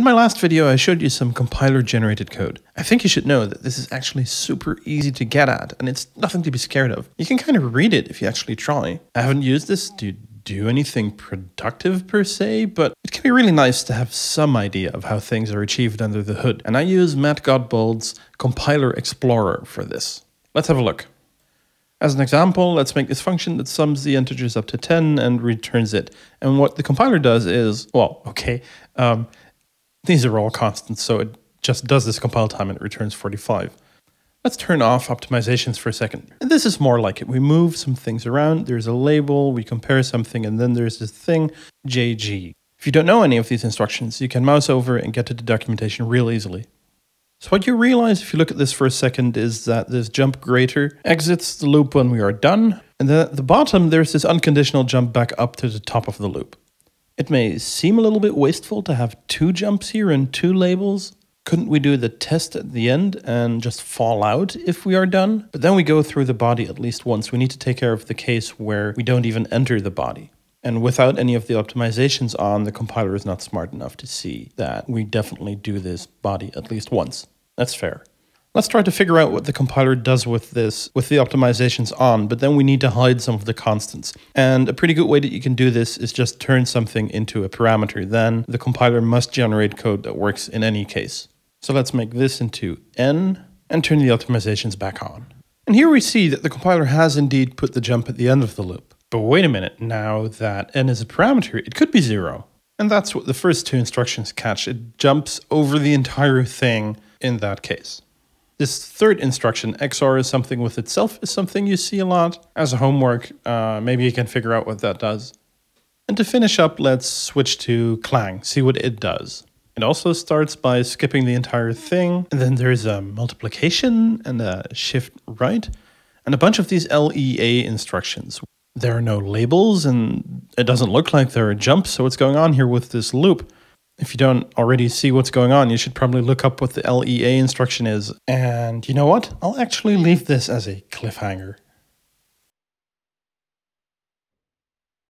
In my last video, I showed you some compiler-generated code. I think you should know that this is actually super easy to get at, and it's nothing to be scared of. You can kind of read it if you actually try. I haven't used this to do anything productive per se, but it can be really nice to have some idea of how things are achieved under the hood, and I use Matt Godbold's Compiler Explorer for this. Let's have a look. As an example, let's make this function that sums the integers up to 10 and returns it. And what the compiler does is, well, okay, um, these are all constants, so it just does this compile time and it returns 45. Let's turn off optimizations for a second. this is more like it. We move some things around, there's a label, we compare something, and then there's this thing, JG. If you don't know any of these instructions, you can mouse over and get to the documentation real easily. So what you realize if you look at this for a second is that this jump greater exits the loop when we are done, and then at the bottom there's this unconditional jump back up to the top of the loop. It may seem a little bit wasteful to have two jumps here and two labels. Couldn't we do the test at the end and just fall out if we are done? But then we go through the body at least once. We need to take care of the case where we don't even enter the body. And without any of the optimizations on, the compiler is not smart enough to see that we definitely do this body at least once. That's fair. Let's try to figure out what the compiler does with this, with the optimizations on, but then we need to hide some of the constants. And a pretty good way that you can do this is just turn something into a parameter. Then the compiler must generate code that works in any case. So let's make this into n and turn the optimizations back on. And here we see that the compiler has indeed put the jump at the end of the loop. But wait a minute, now that n is a parameter, it could be zero. And that's what the first two instructions catch. It jumps over the entire thing in that case. This third instruction, XOR is something with itself, is something you see a lot. As a homework, uh, maybe you can figure out what that does. And to finish up, let's switch to Clang, see what it does. It also starts by skipping the entire thing, and then there's a multiplication and a shift right, and a bunch of these LEA instructions. There are no labels, and it doesn't look like there are jumps, so what's going on here with this loop? if you don't already see what's going on, you should probably look up what the LEA instruction is. And you know what? I'll actually leave this as a cliffhanger.